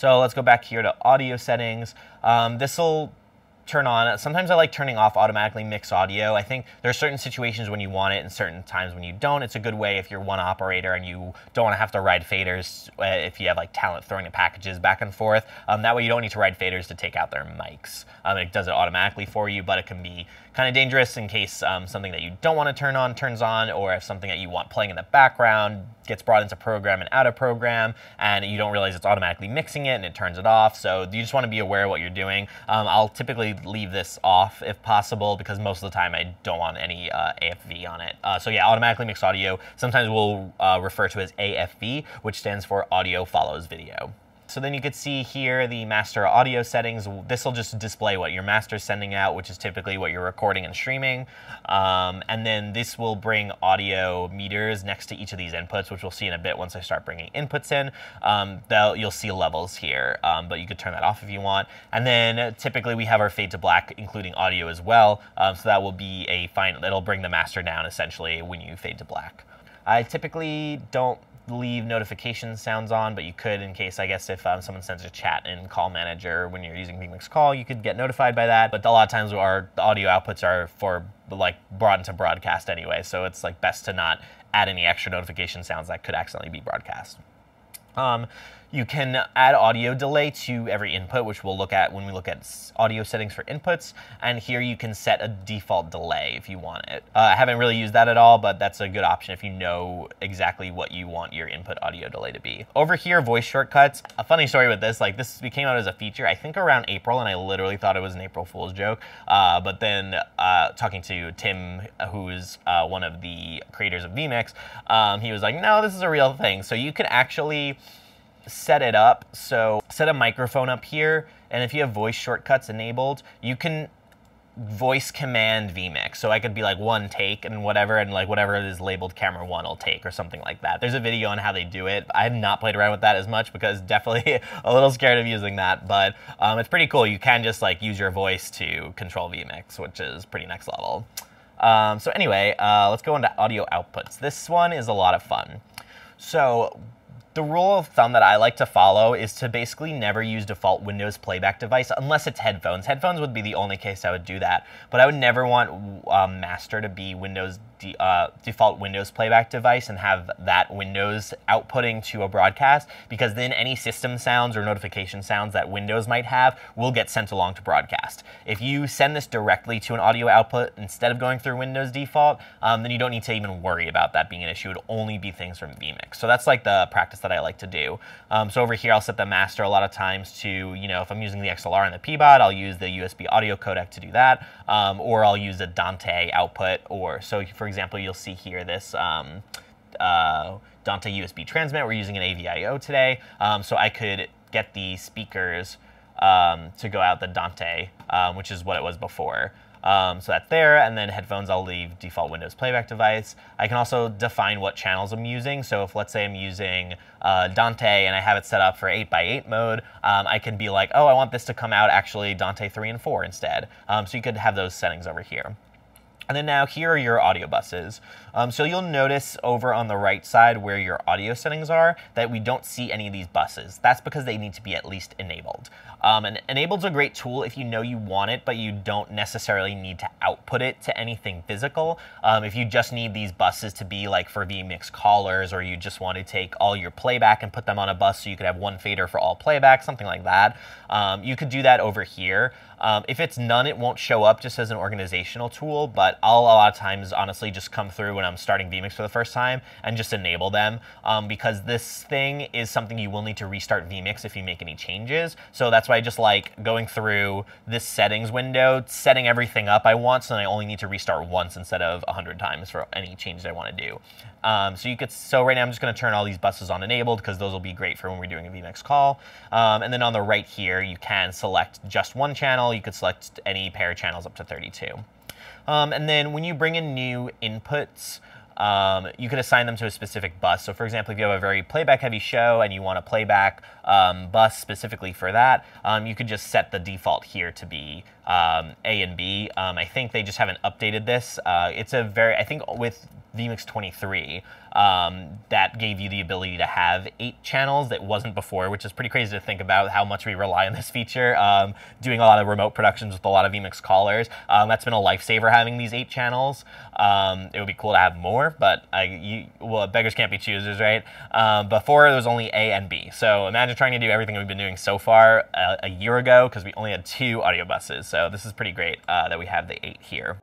So let's go back here to audio settings. Um, this will turn on. Sometimes I like turning off automatically mix audio. I think there are certain situations when you want it and certain times when you don't. It's a good way if you're one operator and you don't want to have to ride faders uh, if you have like talent throwing the packages back and forth. Um, that way you don't need to ride faders to take out their mics. Um, it does it automatically for you, but it can be kind of dangerous in case um, something that you don't want to turn on turns on, or if something that you want playing in the background gets brought into program and out of program, and you don't realize it's automatically mixing it and it turns it off. So you just want to be aware of what you're doing. Um, I'll typically leave this off if possible because most of the time I don't want any uh, AFV on it. Uh, so yeah, automatically mixed audio. Sometimes we'll uh, refer to as AFV, which stands for audio follows video. So then you could see here the master audio settings. This will just display what your master's sending out, which is typically what you're recording and streaming. Um, and then this will bring audio meters next to each of these inputs, which we'll see in a bit once I start bringing inputs in. Um, you'll see levels here, um, but you could turn that off if you want. And then typically we have our fade to black, including audio as well. Um, so that will be a fine, that'll bring the master down essentially when you fade to black. I typically don't leave notification sounds on, but you could in case, I guess, if um, someone sends a chat in Call Manager when you're using BeamX Call, you could get notified by that. But a lot of times our audio outputs are for like brought into broadcast anyway, so it's like best to not add any extra notification sounds that could accidentally be broadcast. Um, you can add audio delay to every input, which we'll look at when we look at audio settings for inputs. And here you can set a default delay if you want it. Uh, I haven't really used that at all, but that's a good option if you know exactly what you want your input audio delay to be. Over here, voice shortcuts. A funny story with this, like this came out as a feature, I think around April, and I literally thought it was an April Fool's joke. Uh, but then uh, talking to Tim, uh, who's uh, one of the creators of vMix, um, he was like, no, this is a real thing. So you can actually set it up. So set a microphone up here, and if you have voice shortcuts enabled, you can voice command vmix so i could be like one take and whatever and like whatever it is labeled camera one will take or something like that there's a video on how they do it i have not played around with that as much because definitely a little scared of using that but um, it's pretty cool you can just like use your voice to control vmix which is pretty next level um, so anyway uh, let's go into audio outputs this one is a lot of fun so the rule of thumb that I like to follow is to basically never use default Windows playback device unless it's headphones. Headphones would be the only case I would do that, but I would never want um, master to be Windows de uh, default Windows playback device and have that Windows outputting to a broadcast because then any system sounds or notification sounds that Windows might have will get sent along to broadcast. If you send this directly to an audio output instead of going through Windows default, um, then you don't need to even worry about that being an issue. it would only be things from vMix. So that's like the practice that I like to do. Um, so over here, I'll set the master a lot of times to, you know, if I'm using the XLR and the PBOD, I'll use the USB audio codec to do that, um, or I'll use a Dante output or so for example, you'll see here this um, uh, Dante USB transmit. We're using an AVIO today, um, so I could get the speakers um, to go out the Dante, um, which is what it was before. Um, so that's there, and then headphones, I'll leave default Windows playback device. I can also define what channels I'm using. So if let's say I'm using uh, Dante and I have it set up for 8x8 mode, um, I can be like, oh, I want this to come out actually Dante 3 and 4 instead. Um, so you could have those settings over here. And then now here are your audio buses. Um, so you'll notice over on the right side where your audio settings are that we don't see any of these buses. That's because they need to be at least enabled. Um, and enabled's a great tool if you know you want it, but you don't necessarily need to output it to anything physical. Um, if you just need these buses to be like for vMix callers, or you just want to take all your playback and put them on a bus so you could have one fader for all playback, something like that, um, you could do that over here. Um, if it's none, it won't show up just as an organizational tool, but I'll a lot of times honestly just come through when I'm starting vMix for the first time and just enable them um, because this thing is something you will need to restart vMix if you make any changes. So that's why I just like going through this settings window, setting everything up I want so then I only need to restart once instead of 100 times for any changes I want to do. Um, so you could, so right now I'm just going to turn all these buses on enabled because those will be great for when we're doing a vMix call. Um, and then on the right here, you can select just one channel. You could select any pair of channels up to 32. Um, and then when you bring in new inputs, um, you could assign them to a specific bus. So, for example, if you have a very playback heavy show and you want a playback um, bus specifically for that, um, you could just set the default here to be um, A and B. Um, I think they just haven't updated this. Uh, it's a very, I think with vmix 23 um, that gave you the ability to have eight channels that wasn't before which is pretty crazy to think about how much we rely on this feature um, doing a lot of remote productions with a lot of vmix callers um, that's been a lifesaver having these eight channels um, it would be cool to have more but I, you, well beggars can't be choosers right um, before there was only a and b so imagine trying to do everything we've been doing so far a, uh, a year ago because we only had two audio buses so this is pretty great uh, that we have the eight here